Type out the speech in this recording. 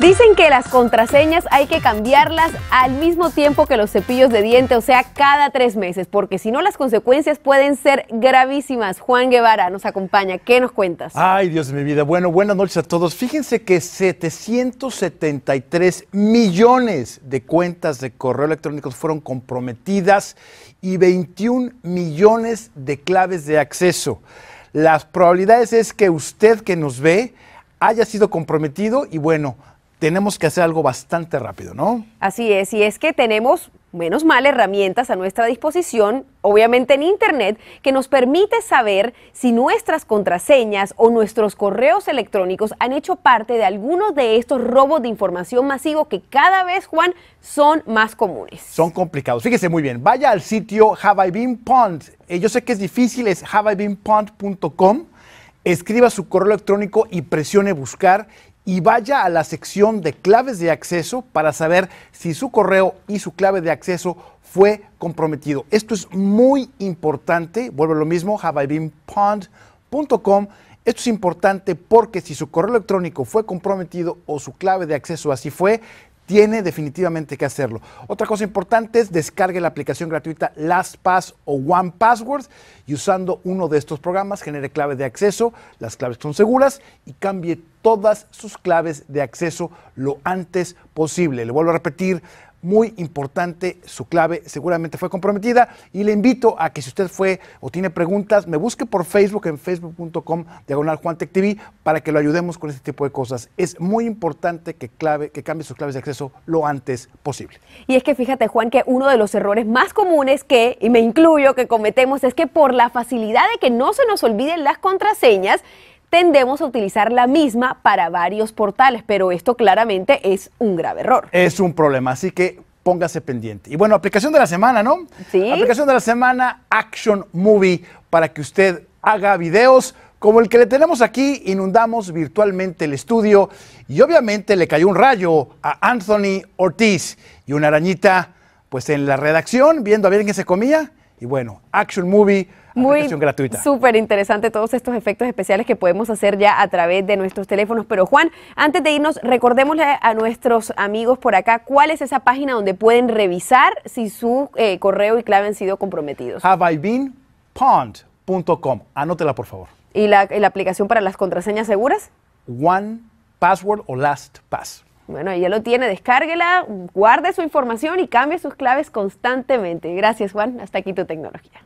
Dicen que las contraseñas hay que cambiarlas al mismo tiempo que los cepillos de diente, o sea, cada tres meses, porque si no las consecuencias pueden ser gravísimas. Juan Guevara nos acompaña, ¿qué nos cuentas? Ay, Dios de mi vida. Bueno, buenas noches a todos. Fíjense que 773 millones de cuentas de correo electrónico fueron comprometidas y 21 millones de claves de acceso. Las probabilidades es que usted que nos ve haya sido comprometido y bueno, tenemos que hacer algo bastante rápido, ¿no? Así es, y es que tenemos menos mal, herramientas a nuestra disposición, obviamente en Internet, que nos permite saber si nuestras contraseñas o nuestros correos electrónicos han hecho parte de alguno de estos robos de información masivo que cada vez, Juan, son más comunes. Son complicados. Fíjese muy bien, vaya al sitio Have I Been Pond. Eh, yo sé que es difícil, es haveibeenpwned.com, Escriba su correo electrónico y presione buscar y vaya a la sección de claves de acceso para saber si su correo y su clave de acceso fue comprometido. Esto es muy importante, Vuelve a lo mismo, haveibeenpond.com. Esto es importante porque si su correo electrónico fue comprometido o su clave de acceso así fue, tiene definitivamente que hacerlo. Otra cosa importante es descargue la aplicación gratuita LastPass o OnePassword y usando uno de estos programas genere clave de acceso, las claves son seguras y cambie todas sus claves de acceso lo antes posible. Le vuelvo a repetir, muy importante, su clave seguramente fue comprometida y le invito a que si usted fue o tiene preguntas, me busque por Facebook en facebook.com diagonal para que lo ayudemos con este tipo de cosas. Es muy importante que, clave, que cambie sus claves de acceso lo antes posible. Y es que fíjate Juan que uno de los errores más comunes que, y me incluyo, que cometemos es que por la facilidad de que no se nos olviden las contraseñas, tendemos a utilizar la misma para varios portales, pero esto claramente es un grave error. Es un problema, así que póngase pendiente. Y bueno, aplicación de la semana, ¿no? Sí. Aplicación de la semana, Action Movie, para que usted haga videos como el que le tenemos aquí, inundamos virtualmente el estudio y obviamente le cayó un rayo a Anthony Ortiz y una arañita, pues en la redacción, viendo a ver qué se comía y bueno, Action Movie, aplicación gratuita. Súper interesante todos estos efectos especiales que podemos hacer ya a través de nuestros teléfonos. Pero Juan, antes de irnos, recordémosle a nuestros amigos por acá cuál es esa página donde pueden revisar si su eh, correo y clave han sido comprometidos. Haveibeenpwned.com. Anótela, por favor. ¿Y la, aplicación para las contraseñas seguras? One Password o Last Pass. Bueno, ya lo tiene, descárguela, guarde su información y cambie sus claves constantemente. Gracias, Juan. Hasta aquí tu tecnología.